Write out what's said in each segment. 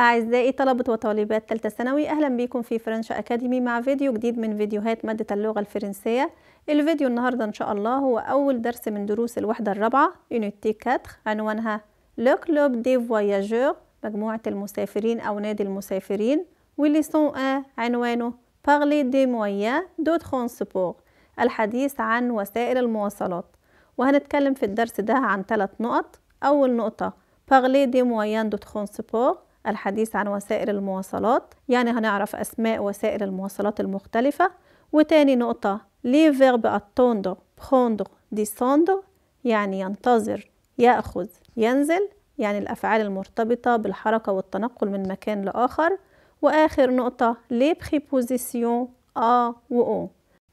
أعزائي طلبة وطالبات تالتة ثانوي أهلا بيكم في فرنش أكاديمي مع فيديو جديد من فيديوهات مادة اللغة الفرنسية الفيديو النهاردة إن شاء الله هو أول درس من دروس الوحدة الرابعة يونيتي 4 عنوانها لو كلوب دي فواياجور مجموعة المسافرين أو نادي المسافرين وليسون أ عنوانه بارلي دي مويا دو ترونسبور الحديث عن وسائل المواصلات وهنتكلم في الدرس ده عن ثلاث نقط أول نقطة بارلي دي مويان دو ترونسبور الحديث عن وسائل المواصلات يعني هنعرف أسماء وسائل المواصلات المختلفة وتاني نقطة لي فيرب attendre prendre descendre يعني ينتظر يأخذ ينزل يعني الأفعال المرتبطة بالحركة والتنقل من مكان لآخر وآخر نقطة لي بريبوزيسيون آ و أو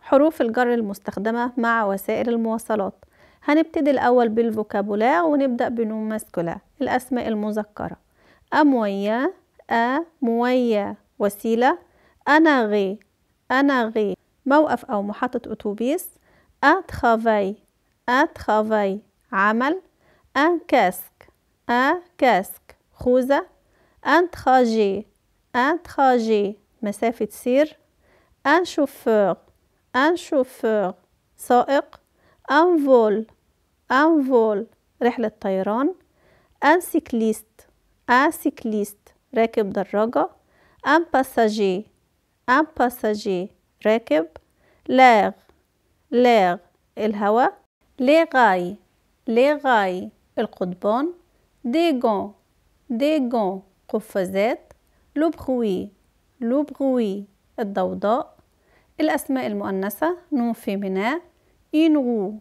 حروف الجر المستخدمة مع وسائل المواصلات هنبتدي الأول بالفوكابولار ونبدأ بنوم ماسكولا الأسماء المذكرة أموية أموية وسيلة أنا غي أنا غي موقف أو محطة أتوبيس أتخافي أتخافي عمل أن كاسك أن كاسك خوذة أن خاجي أن خاجي مسافة سير أن شوفور أن شوفور سائق أن فول أن فول رحلة طيران أن سيكليست ان سيكليست راكب دراجة ان باساجي ان باساجي راكب لاغ لاغ الهواء لغاي لغاي القضبان ديغون ديغون قفازات لو بغوي لو بغوي الضوضاء الأسماء المؤنثة نون فيمينا إنغو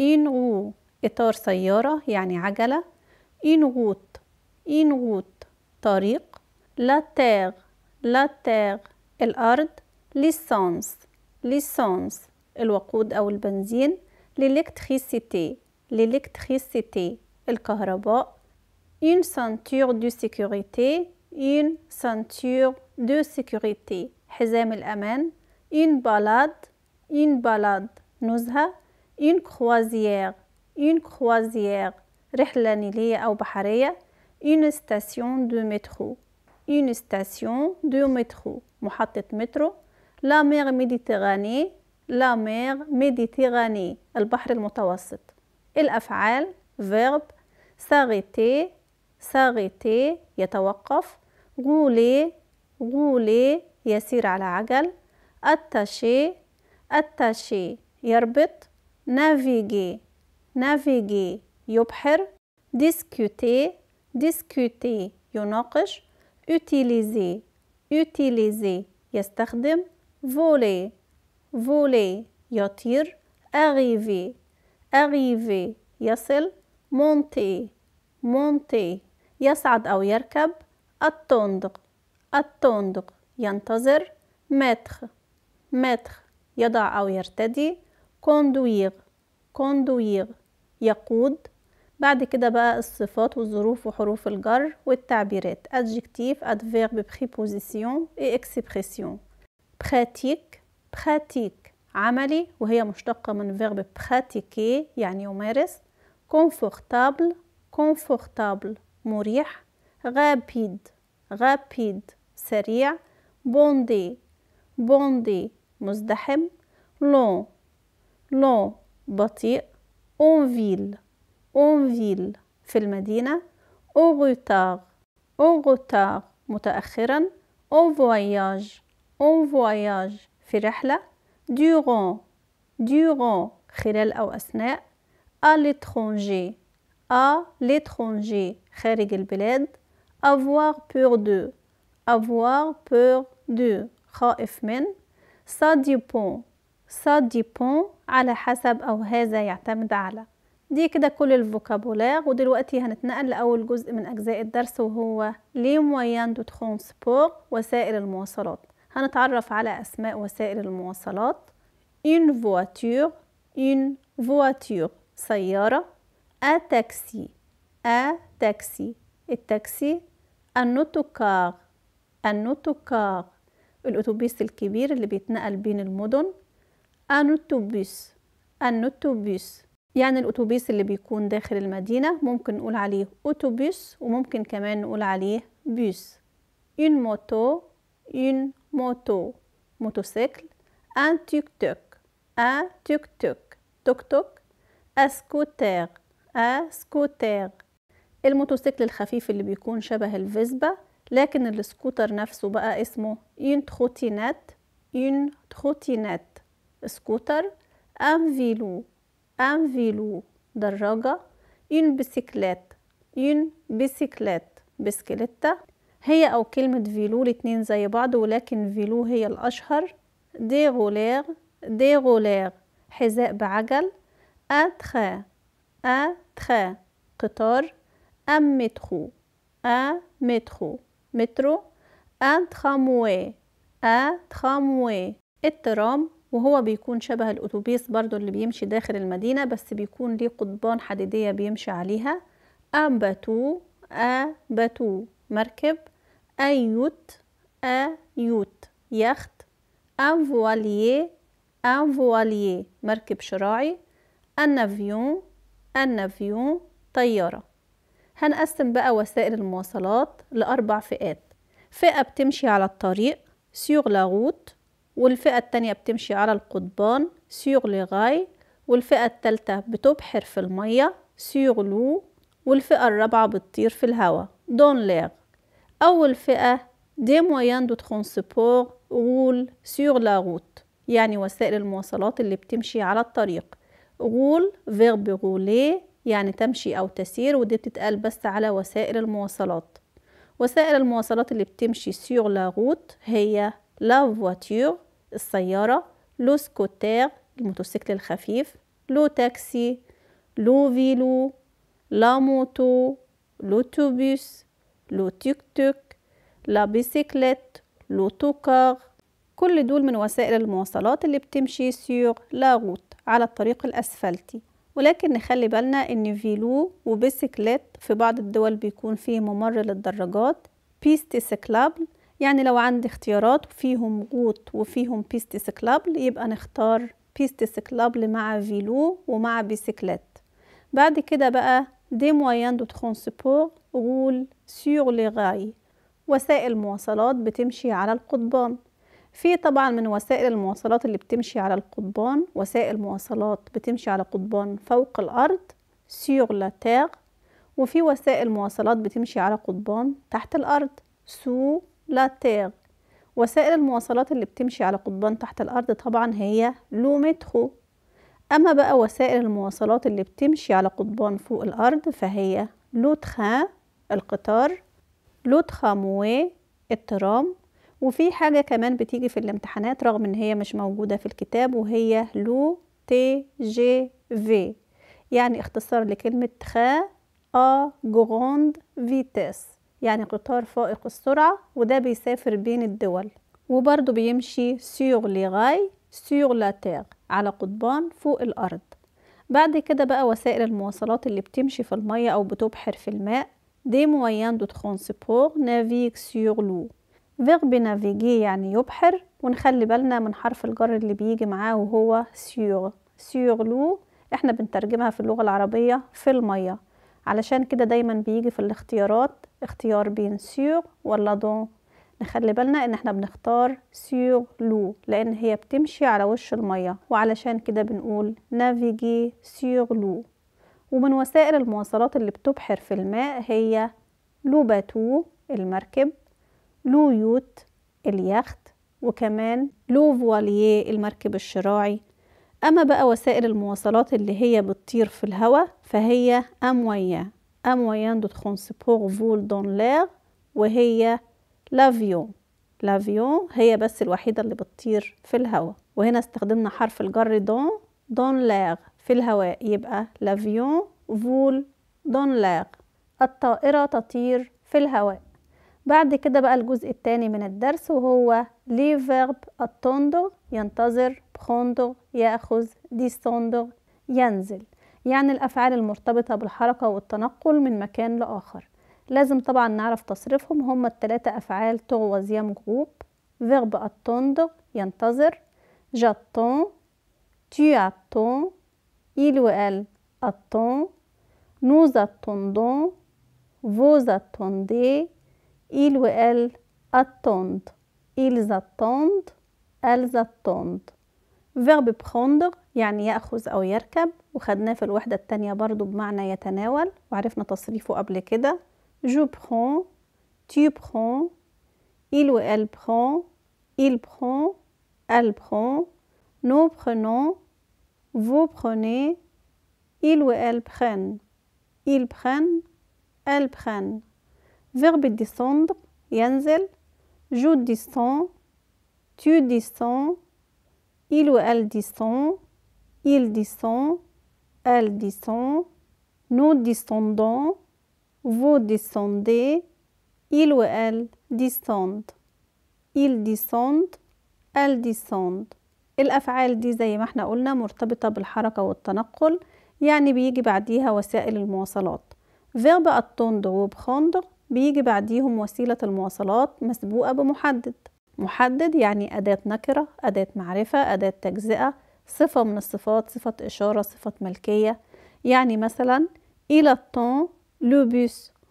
إنغو إطار سيارة يعني عجلة إنغوت une route طريق la terre la terre الأرض ليسانس ليسانس الوقود أو البنزين l'électricité l'électricité الكهرباء une ceinture de sécurité une ceinture de sécurité حزام الأمان une balade une balade نزهة une croisière une croisière رحلة نيلية أو بحرية une station de métro une station de métro محطة مترو la mer Méditerranée la mer Méditerranée البحر المتوسط الأفعال verb s'arrêter s'arrêter يتوقف rouler rouler يسير على عجل attacher attacher يربط naviguer naviguer يبحر discuter discuter يناقش utiliser utiliser يستخدم voler voler يطير arriver arriver يصل monter monter يصعد أو يركب attendre attendre ينتظر mettre mettre يضع أو يرتدي conduire conduire يقود بعد كده بقى الصفات والظروف وحروف الجر والتعبيرات ادجكتيف ادفيرب بري بوزيسيون اي اكسبريسيون براتيك براتيك عملي وهي مشتقه من فيرب براتيكي يعني يمارس كونفورتابل كونفورتابل مريح غابيد غابيد سريع بوندي بوندي مزدحم لون لون بطيء اونفيل اون فيل في المدينة اون غوتار اون غوتار متأخرا اون فواياج اون فواياج في رحلة دوران دوران خلال أو أثناء أليترونجي أليترونجي خارج البلاد أفوار بور دو أفوار بور دو خائف من سا ديبون سا ديبون على حسب أو هذا يعتمد على دي كده كل الفوكابولار ودلوقتي هنتنقل لأول جزء من أجزاء الدرس وهو لي مويان دو ترونسبور وسائل المواصلات هنتعرف على أسماء وسائل المواصلات une voiture une voiture سيارة ا تاكسي ا تاكسي التاكسي النوتوكار النوتوكار الأتوبيس الكبير اللي بيتنقل بين المدن النوتوبيس النوتوبيس يعني الأتوبيس اللي بيكون داخل المدينة ممكن نقول عليه أتوبيس وممكن كمان نقول عليه بيس ين موتو ين موتو موتوسيكل ان توك توك ان توك توك توك توك un scooter الموتوسيكل الخفيف اللي بيكون شبه الفيسبا لكن السكوتر نفسه بقى اسمه ين تخوتينات ين تخوتينات سكوتر ان فيلو un vélo دراجة une bicyclette une bicyclette بسكليتة هي أو كلمة فيلو الاتنين زي بعض ولكن فيلو هي الأشهر دي غولير دي غولير حذاء بعجل ان اتخا ان قطار ان مترو ان مترو مترو ان ترامواي ان ترامواي الترام وهو بيكون شبه الأتوبيس برضو اللي بيمشي داخل المدينة بس بيكون ليه قضبان حديدية بيمشي عليها أبتو أبتو مركب أيوت أيوت يخت أنفواليي أنفواليي مركب شراعي النافيون النافيون طيارة هنقسم بقى وسائل المواصلات لأربع فئات فئة بتمشي على الطريق سيغ لاغوت والفئة التانية بتمشي على القضبان سيغ لغاي والفئة التالتة بتبحر في المية سيغ لو والفئة الرابعة بتطير في الهواء دون ليغ أول فئة دي مويان دو ترونسبور غول سيغ لا روت يعني وسائل المواصلات اللي بتمشي على الطريق غول فيرب غولي يعني تمشي أو تسير ودي بتتقال بس على وسائل المواصلات وسائل المواصلات اللي بتمشي سيغ لا روت هي لا فواتير السيارة لو سكوتير الموتوسيكل الخفيف لو تاكسي لو فيلو لا موتو لوتوبيس لو توك توك لا بيسيكليت لو توكار كل دول من وسائل المواصلات اللي بتمشي سيور لا روت على الطريق الأسفلتي ولكن نخلي بالنا ان فيلو وبيسيكليت في بعض الدول بيكون فيه ممر للدراجات بيست سيكلابل يعني لو عندي اختيارات فيهم غوط وفيهم بيستيسكلابل يبقى نختار بيستيسكلابل مع فيلو ومع بيسيكلات بعد كده بقى دي مويان دو ترونسبور غول سيغ لي غاي وسائل مواصلات بتمشي على القضبان في طبعا من وسائل المواصلات اللي بتمشي على القضبان وسائل مواصلات بتمشي على قضبان فوق الأرض سيغ لا تيغ وفي وسائل مواصلات بتمشي على قضبان تحت الأرض سو لا تير وسائل المواصلات اللي بتمشي على قضبان تحت الأرض طبعا هي لو مترو أما بقى وسائل المواصلات اللي بتمشي على قضبان فوق الأرض فهي لو تخان القطار لو تراموي الترام وفي حاجة كمان بتيجي في الامتحانات رغم ان هي مش موجودة في الكتاب وهي لو تي جي في يعني اختصار لكلمة تخا ا جروند فيتاس يعني قطار فائق السرعة وده بيسافر بين الدول وبرضه بيمشي سيغ لغاي سيغ لاتيغ على قضبان فوق الأرض بعد كده بقى وسائل المواصلات اللي بتمشي في المية أو بتبحر في الماء دي موين دو ترانسبور نافيك سيغ لو فيغ بنافيجي يعني يبحر ونخلي بالنا من حرف الجر اللي بيجي معاه وهو سيغ سيغ لو احنا بنترجمها في اللغة العربية في المية علشان كده دايما بيجي في الاختيارات اختيار بين سيغ ولا دون نخلي بالنا ان احنا بنختار سيغ لو لان هي بتمشي على وش المية وعلشان كده بنقول نافيجي سيغ لو ومن وسائل المواصلات اللي بتبحر في الماء هي لو باتو المركب لو يوت اليخت وكمان لو فواليه المركب الشراعي أما بقى وسائل المواصلات اللي هي بتطير في الهواء فهي أموية un moyen de transport vole dans l'air وهي لافيون لافيون هي بس الوحيدة اللي بتطير في الهواء وهنا استخدمنا حرف الجر دون دون لاغ في الهواء يبقى لافيون فول دون لاغ الطائرة تطير في الهواء بعد كده بقى الجزء الثاني من الدرس وهو لي فيرب attendre ينتظر prendre ياخذ descendre ينزل يعني الأفعال المرتبطة بالحركة والتنقل من مكان لآخر لازم طبعا نعرف تصريفهم هما التلاتة أفعال تغوز يمغوب فيرب أتوندر ينتظر جاتون تي أتون إل وآل أتون نوز أتوندون فوز أتوندي إل وآل أتوند إلز أتوند ألز أتوند فيرب بخوندر يعني يأخذ أو يركب وخدناه في الوحدة التانية برضو بمعنى يتناول وعرفنا تصريفه قبل كده جو بخون تي بخون إل و إل برون إل بخون إل برون نو برنون فو بخوني إل و إل برن إل برن إل برن فيرب ديسوندر ينزل جو ديسون تو ديسون إل و إل ديسون il descend, elle descend, nous descendons, vous descendez, il ou elle descend, ils descendent, elles descendent. الأفعال دي زي ما احنا قلنا مرتبطة بالحركة والتنقل يعني بيجي بعديها وسائل المواصلات فيرب attendre وبخندر بيجي بعديهم وسيلة المواصلات مسبوقة بمحدد محدد يعني أداة نكرة أداة معرفة أداة تجزئة صفة من الصفات صفة إشارة صفة ملكية يعني مثلا إلى الطن لو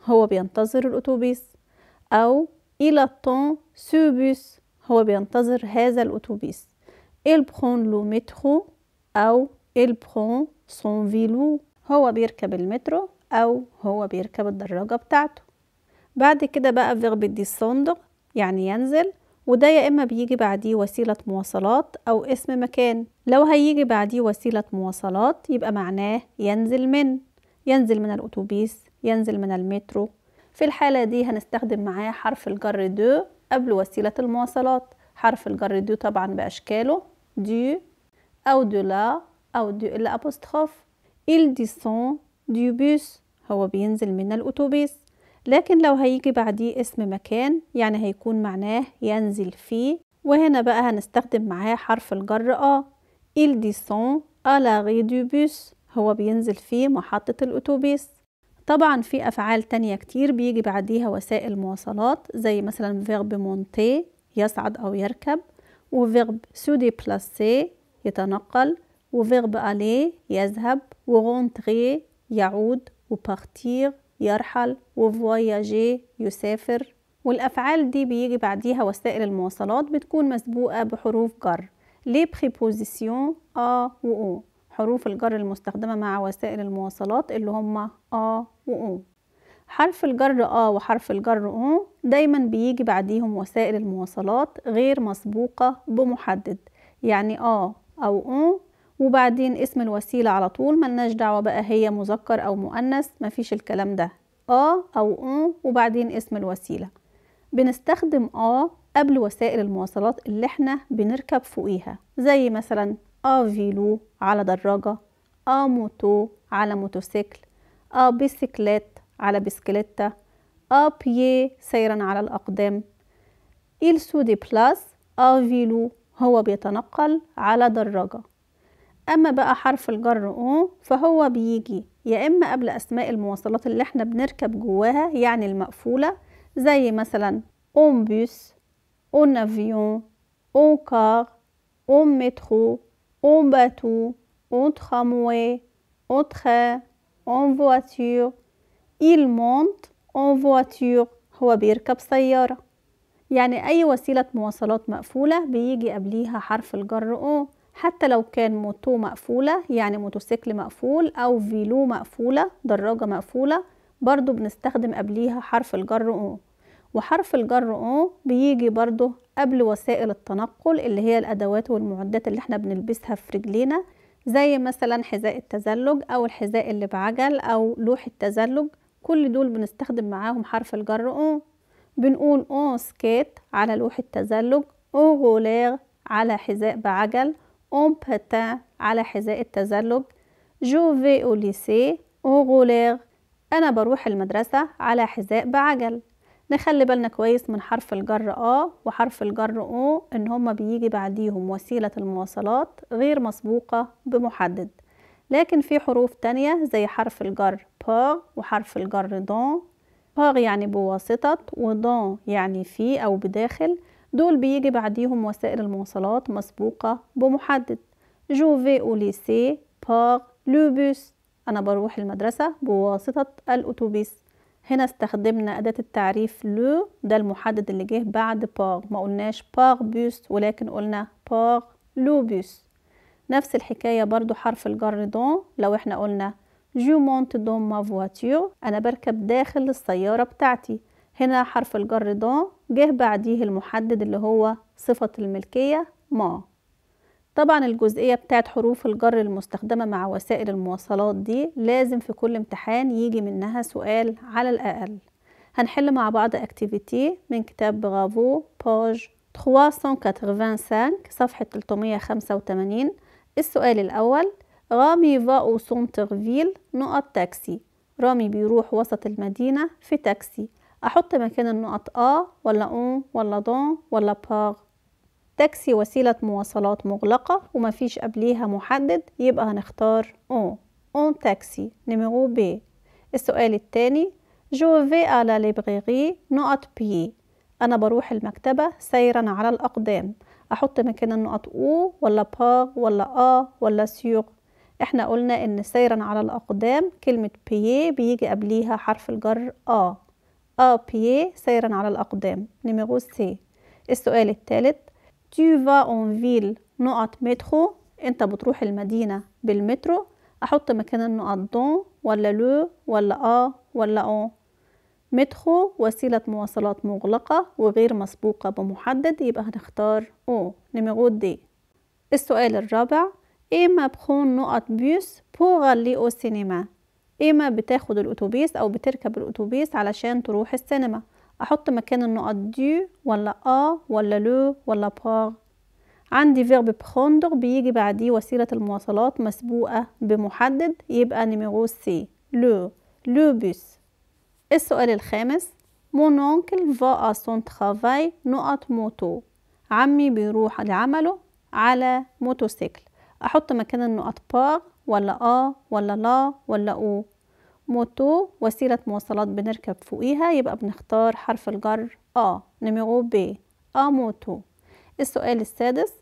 هو بينتظر الأتوبيس أو إلى الطن سو هو بينتظر هذا الأتوبيس إل بخون لو مترو أو إل بخون سون فيلو هو بيركب المترو أو هو بيركب الدراجة بتاعته بعد كده بقى فيغ ديسوندر يعني ينزل وده يا إما بيجي بعديه وسيلة مواصلات أو اسم مكان لو هيجي بعديه وسيلة مواصلات يبقى معناه ينزل من ينزل من الأتوبيس ينزل من المترو في الحالة دي هنستخدم معاه حرف الجر دو قبل وسيلة المواصلات حرف الجر دو طبعا بأشكاله دو أو دو لا أو دو الأبوستخوف il descend du bus هو بينزل من الأتوبيس لكن لو هيجي بعديه اسم مكان يعني هيكون معناه ينزل فيه وهنا بقى هنستخدم معاه حرف الجر آ il descend à l'arrêt du bus هو بينزل في محطة الأتوبيس طبعا في أفعال تانية كتير بيجي بعديها وسائل مواصلات زي مثلا verb monter يصعد أو يركب verb se déplacer يتنقل و verb aller يذهب و rentrer يعود و partir يرحل وفواياجي يسافر والأفعال دي بيجي بعديها وسائل المواصلات بتكون مسبوقة بحروف جر لي بريبوزيسيون آ و أو حروف الجر المستخدمة مع وسائل المواصلات اللي هما آ و أو حرف الجر آ وحرف الجر أو دايما بيجي بعديهم وسائل المواصلات غير مسبوقة بمحدد يعني آ أو أو وبعدين اسم الوسيلة على طول ملناش دعوة بقى هي مذكر أو مؤنث مفيش الكلام ده آ أو أون وبعدين اسم الوسيلة بنستخدم آه قبل وسائل المواصلات اللي احنا بنركب فوقيها زي مثلا آ فيلو على دراجة آ موتو على موتوسيكل آ بيسكلات على بسكليتة آ بيي سيرا على الأقدام إلسو دي بلاس آ فيلو هو بيتنقل على دراجة أما بقى حرف الجر أو فهو بيجي يا إما قبل أسماء المواصلات اللي احنا بنركب جواها يعني المقفولة زي مثلا أون بوس أون أفيون أون كار أون مترو أون باتو أون ترامواي أون تخان أون فواتور إل مونت أون فواتور هو بيركب سيارة يعني أي وسيلة مواصلات مقفولة بيجي قبليها حرف الجر أو حتى لو كان موتو مقفولة يعني موتوسيكل مقفول أو فيلو مقفولة دراجة مقفولة برضو بنستخدم قبليها حرف الجر أو وحرف الجر أو بيجي برضو قبل وسائل التنقل اللي هي الأدوات والمعدات اللي احنا بنلبسها في رجلينا زي مثلا حذاء التزلج أو الحذاء اللي بعجل أو لوح التزلج كل دول بنستخدم معاهم حرف الجر أو بنقول أو سكيت على لوح التزلج أو غولاغ على حذاء بعجل on patin على حذاء التزلج جو في او ليسي او غولير انا بروح المدرسة على حذاء بعجل نخلي بالنا كويس من حرف الجر ا وحرف الجر او ان هما بيجي بعديهم وسيلة المواصلات غير مسبوقة بمحدد لكن في حروف تانية زي حرف الجر باغ وحرف الجر دون باغ يعني بواسطة ودون يعني في أو بداخل دول بيجي بعديهم وسائل المواصلات مسبوقة بمحدد جو في او ليسي باغ لوبوس أنا بروح المدرسة بواسطة الأتوبيس هنا استخدمنا أداة التعريف لو ده المحدد اللي جه بعد باغ ما قلناش باغ بوس ولكن قلنا باغ لو بوس نفس الحكاية برضو حرف الجر دون لو احنا قلنا جو مونت دون ما فواتيو أنا بركب داخل السيارة بتاعتي هنا حرف الجر ضا جه بعديه المحدد اللي هو صفة الملكية ما طبعا الجزئية بتاعت حروف الجر المستخدمة مع وسائل المواصلات دي لازم في كل امتحان يجي منها سؤال على الأقل هنحل مع بعض اكتيفيتي من كتاب برافو باج 385 صفحة 385 السؤال الأول رامي فا أو centre فيل نقط تاكسي رامي بيروح وسط المدينة في تاكسي أحط مكان النقط آ ولا أون ولا دون ولا باغ تاكسي وسيلة مواصلات مغلقة ومفيش قبليها محدد يبقى هنختار أون أون تاكسي نميرو بي السؤال التاني جو في على ليبريغي نقط بي أنا بروح المكتبة سيرا على الأقدام أحط مكان النقط أو ولا باغ ولا آ ولا سيغ احنا قلنا إن سيرا على الأقدام كلمة بي بيجي قبليها حرف الجر آ أبيي سيرا على الأقدام نيميرو سي السؤال الثالث تو فا اون فيل نقط مترو انت بتروح المدينة بالمترو احط مكان النقط دون ولا لو ولا أ ولا اون مترو وسيلة مواصلات مغلقة وغير مسبوقة بمحدد يبقى هنختار او نيميرو دي السؤال الرابع ايه ما بخون نقط بيوس بوغ اللي او سينما إما بتاخد الأتوبيس أو بتركب الأتوبيس علشان تروح السينما أحط مكان النقط دي ولا آ ولا لو ولا بار عندي فيرب بخوندر بيجي بعديه وسيلة المواصلات مسبوقة بمحدد يبقى نميرو سي لو لو بيس السؤال الخامس مون أونكل فا سون ترافاي نقط موتو عمي بيروح لعمله على موتوسيكل أحط مكان النقط بار ولا آ ولا لا ولا أو موتو وسيلة مواصلات بنركب فوقيها يبقى بنختار حرف الجر آ نميغو ب آ موتو السؤال السادس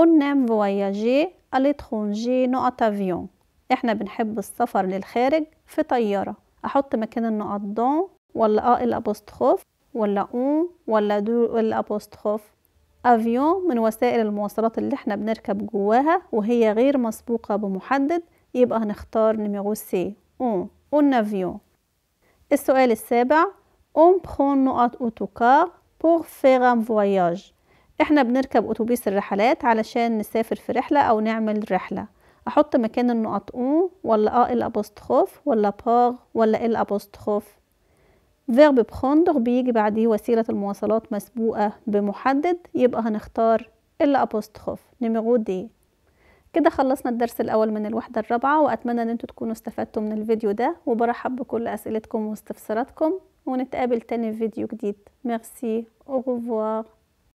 On aime voyager à l'étranger احنا بنحب السفر للخارج في طيارة احط مكان النقط دون ولا آ الابوستخوف ولا اون ولا دو الابوستخوف افيون من وسائل المواصلات اللي احنا بنركب جواها وهي غير مسبوقة بمحدد يبقى هنختار نميرو سي اون اون افيون السؤال السابع اون بخون نقط اوتوكار بور فيغ ان فواياج احنا بنركب اتوبيس الرحلات علشان نسافر في رحلة او نعمل رحلة احط مكان النقط اون ولا اه الابوستخوف ولا باغ ولا الابوستخوف فيرب بخندر بيجي بعديه وسيلة المواصلات مسبوقة بمحدد يبقى هنختار إلا أبوستخوف نمرو دي كده خلصنا الدرس الأول من الوحدة الرابعة وأتمنى أن انتوا تكونوا استفدتوا من الفيديو ده وبرحب بكل أسئلتكم واستفساراتكم ونتقابل تاني في فيديو جديد ميرسي أوغوفوار